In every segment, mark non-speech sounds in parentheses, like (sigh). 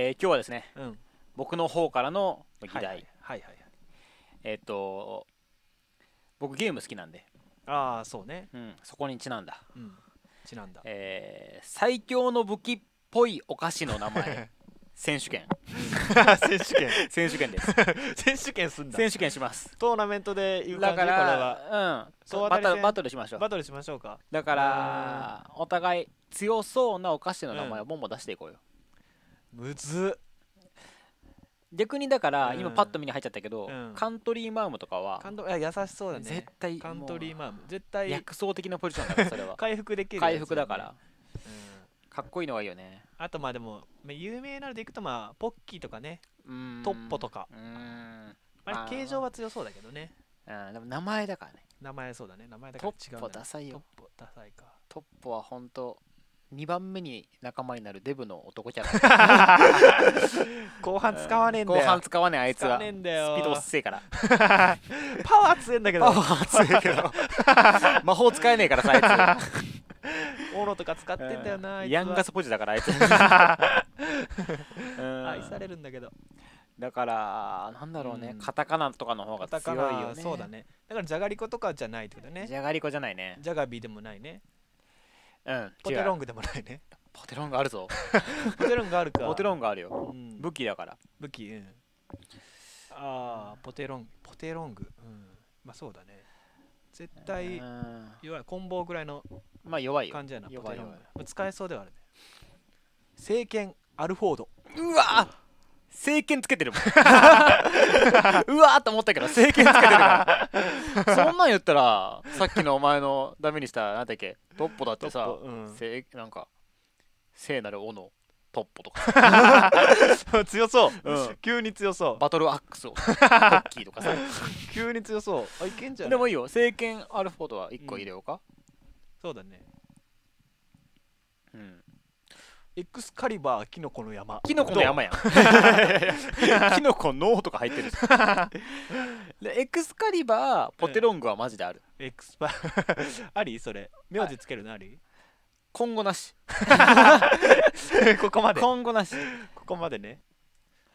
え今日はですね、うん、僕の方からの議題、はい、はいはいはいえー、っと僕ゲーム好きなんでああそうね、うん、そこにちなんだ、うん、ちなんだ、えー、最強の武器っぽいお菓子の名前 (laughs) 選手権選手権 (laughs) 選手権です (laughs) 選手権すんだ選手権しますトーナメントで言う感じだからうんバトルバトルしましょうバトルしましょうかだからお互い強そうなお菓子の名前をボンボン出していこうよむず逆にだから今パッと見に入っちゃったけど、うんカントリーマームとかはカントいや優しそうだね絶対カントリーマーム絶対薬草的なポジションだからそれは (laughs) 回復できる回復だから、かっこいいのはいいよねあとまあでも有名なのでいくとまあポッキーとかねうんトッポとかうんあれ形状は強そうだけどねうんでも名前だからね名前そうだね名前だからト違うッポダサいトッポダサいかトッポは本当2番目に仲間になるデブの男キャラ (laughs) 後半使わねえんだよ後半使わねえあいつはスピード遅えから (laughs) パワー強えんだけどパワー強えけど (laughs) 魔法使えねえからさあいつオーロとか使ってんだよな、ヤンガスポジだからあいつ愛されるんだけどだからなんだろうね、うん、カタカナとかの方が強いよねそうだねだからじゃがりことかじゃないってことねじゃがりこじゃないねじゃがビーでもないねポテロングでもないねポテロングあるぞ (laughs) ポテロングあるかポテロングあるよ、武器だから武器うんああポテロングポテロングうんまあそうだね絶対弱いコンボぐらいのまあ弱い感じやな、ポテ弱いグ。使えそうではあるね聖剣アルフォードうわ政権つけてるもん (laughs) うわーと思ったけど政権つけてるから (laughs) そんなん言ったらさっきのお前のダメにしたなんだっけトッポだってさ、うん、せなんか聖なる斧トッポとか (laughs) 強そう、うん、急に強そうバトルアックスをホッキーとかさ急に強そうあいけんじゃんでもいいよ聖剣アルフォートは1個入れようか、うん、そうだねうんエクスカリバーキノコの山キノコの山やん (laughs) キノコの脳とか入ってるで (laughs) エクスカリバーポテロングはマジである、エクスパ (laughs) ありそれ名字つけるのあり、今後なしここまで今後なしここまでね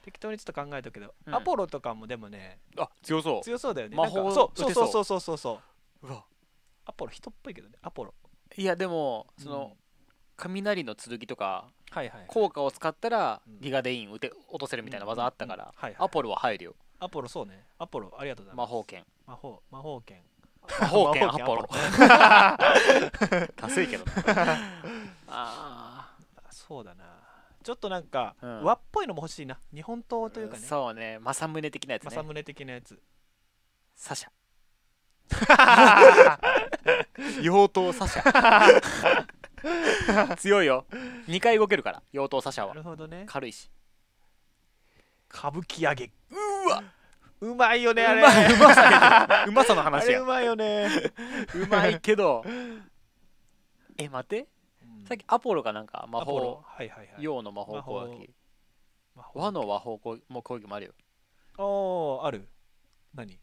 適当にちょっと考えたけど、うんアポロとかもでもねあ強そう強そうだよね魔法なんそうそうそうそうそうそううわアポロ人っぽいけどねアポロいやでもその、雷の剣とか、はいはい、効果を使ったらギガデイン打て落とせるみたいな技あったから、はい、アポロは入るよアポロそうねアポロありがとうございます魔法剣魔法魔法剣魔法剣 (laughs) アポロダいけど (laughs) ああそうだなちょっとなんか、うん、和っぽいのも欲しいな日本刀というかね、そうね政宗的なやつね政宗的なやつサシャ (laughs) 妖刀サシャ (laughs) 強いよ2回動けるから妖刀シャはなるほどね軽いし歌舞伎揚げうわうまいよねあれうまうさうまさの話やうまいよね (laughs) うまいけどえ待て、うん、さっきアポロかなんか魔法の、はいはいはい、陽の魔法攻撃和の魔法攻撃も攻撃もあるよああある何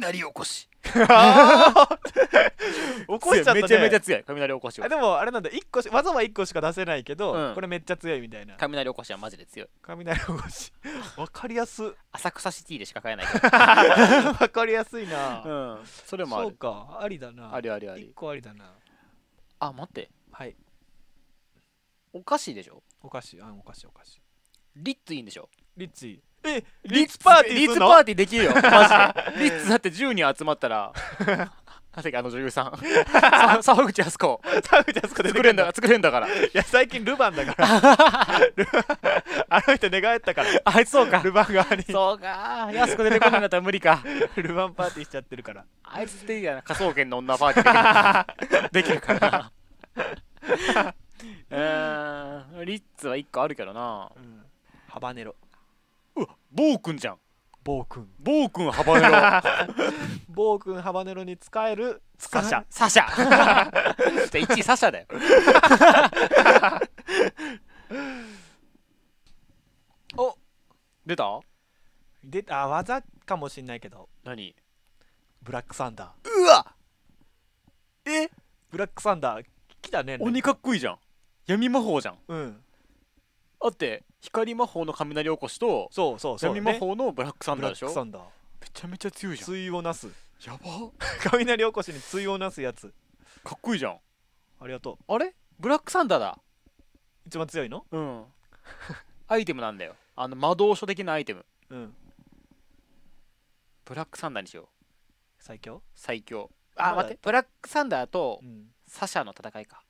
雷起こし (laughs) 怒っちゃったねめちゃめちゃ強い雷起こしはでもあれなんだ1個しわざ1個しか出せないけど、うんこれめっちゃ強いみたいな雷起こしはマジで強い雷起こしわかりやす浅草シティでしか買えないか (laughs) わかりやすいな、うん、それもあそうかありだなありありあ1り個ありだなあ待ってはいお菓子でしょお菓子あお菓子お菓子リッツいいんでしょリッチーリッツパーティーリッツパーティーできるよマジで (laughs) リッツだって10人集まったら (laughs) なぜかあの女優さん (laughs) 沢口靖子沢口靖子で作れんだ作れんだからいや最近ルヴァンだからあの人寝返ったからあいつそうかルヴァン側にそうか靖子出てこないんだったら無理かルヴァンパーティーしちゃってるからあいつっていいやな科捜研の女パーティーできるからうんリッツは1個あるけどな、うん、ハバネロうわ暴君じゃん暴君暴君ハバネロ (laughs) 暴君ハバネロに使えるサシャサシャで (laughs) 一あサシャだよ (laughs) お出た出た技かもしんないけど何ブラックサンダーうわえブラックサンダー来たね鬼かっこいいじゃん闇魔法じゃんうんだって光魔法の雷おこしとそうそうそう、闇魔法のブラックサンダーでしょ、ブラックサンダーめちゃめちゃ強いじゃん対をなすやば雷おこしに対をなすやつかっこいいじゃんありがとうあれブラックサンダーだ一番強いのうん (laughs) アイテムなんだよあの魔導書的なアイテムうんブラックサンダーにしよう最強最強あ、ま、待ってブラックサンダーと、うん、サシャの戦いか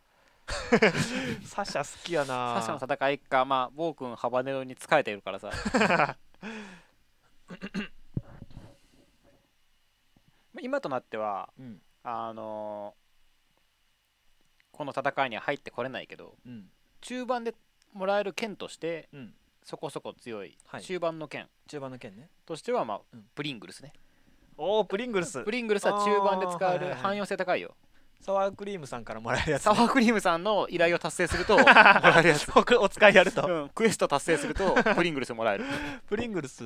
(laughs) サシャ好きやなサシャの戦いかまあ暴君ハバネロに疲れているからさ (laughs) 今となっては、うん、あのー、この戦いには入ってこれないけど、うん、中盤でもらえる剣として、うん、そこそこ強い、はい、中盤の剣中盤の剣ねとしてはまあ、プリングルスねおおプリングルスプリングルスは中盤で使える汎用性高いよ、サワークリームさんからもらえるやつ、サワークリームさんの依頼を達成すると (laughs) もらえるやつお使いやると、うん、クエスト達成すると (laughs) プリングルスもらえるプリングルス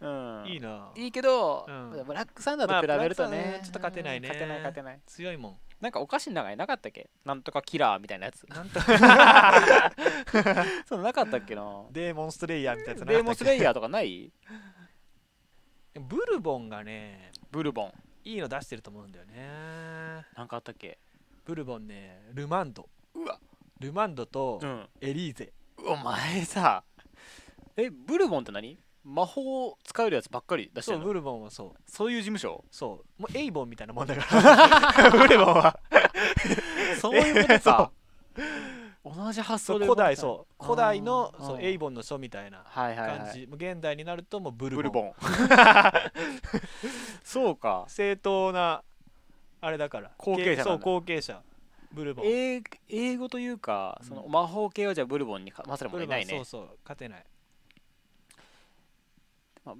うん、いいないいけど、うん、ブラックサンダーと比べるとね、まあ、ちょっと勝てないね勝てない勝てない強いもんなんかお菓子の中になかったっけなんとかキラーみたいなやつ。なんとか (laughs) そうなかったっけなデーモンストレイヤーみたいなやつデーモンストレイヤーとかないブルボンがね、ブルボン。いいの出してると思うんだよね。なんかあったっけブルボンねルマンドうわルマンドとエリーゼ、お前さえブルボンって何魔法を使えるやつばっかり出してそるうブルボンはそうそういう事務所そうもうエイボンみたいなもんだから (laughs) ブルボンは (laughs) そういうことか同じ発想で古代そう古代のそうエイボンの書みたいなはいはい、感はじ、い、現代になるともうブルボンブルボン (laughs) そうか正当なあれだから後継者そう後継者ブルボン英英語というかその魔法系はじゃあブルボンに勝てのいないねそうそう勝てない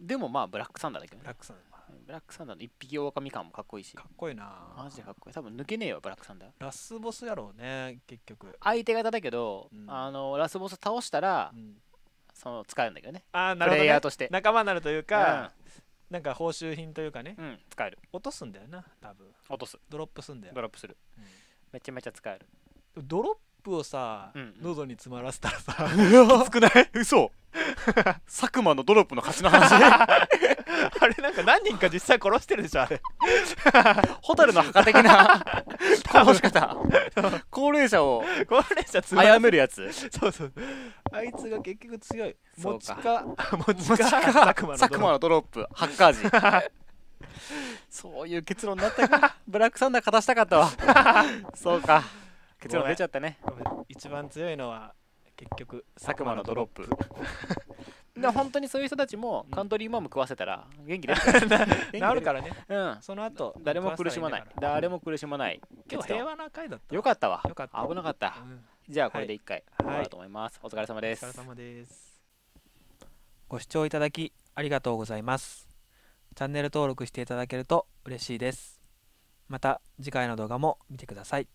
でもまあブラックサンダーだけど、ね、ブラックサンダーブラックサンダーの一匹狼感もかっこいいしかっこいいなマジでかっこいい多分抜けねえよブラックサンダーラスボスやろうね結局相手方だけど、うん、あのラスボス倒したら、うん、その使るんだけどねあなるほど、ね、仲間になるというか、うんなんか報酬品というかね、うん、使える落とすんだよな多分落とすドロップすんだよドロップする、うん、めちゃめちゃ使えるドロップをさ、うんうん、喉に詰まらせたらさ (laughs) きつくない嘘佐久間のドロップの勝ちの話 (laughs) あれなんか何人か実際殺してるでしょあれ蛍 (laughs) の墓的な (laughs) 殺し方高齢者を高齢者めるやつそうそうあいつが結局強い持ちか持ちか佐久間のドロップハッカー陣そういう結論になったかブラックサンダー勝たしたかったわそうか結論出ちゃったね一番強いのは結局佐久間のドロップ (laughs) で本当にそういう人たちもカントリーマアム食わせたら元気で (laughs) なるからね、(laughs) うん、その後誰も苦しまない誰も苦しまない今日平和な回だったよかったわった危なかった、うん、じゃあこれで一回終わろうと思います、はい、お疲れ様ですお疲れ様ですご視聴いただきありがとうございますチャンネル登録していただけると嬉しいですまた次回の動画も見てください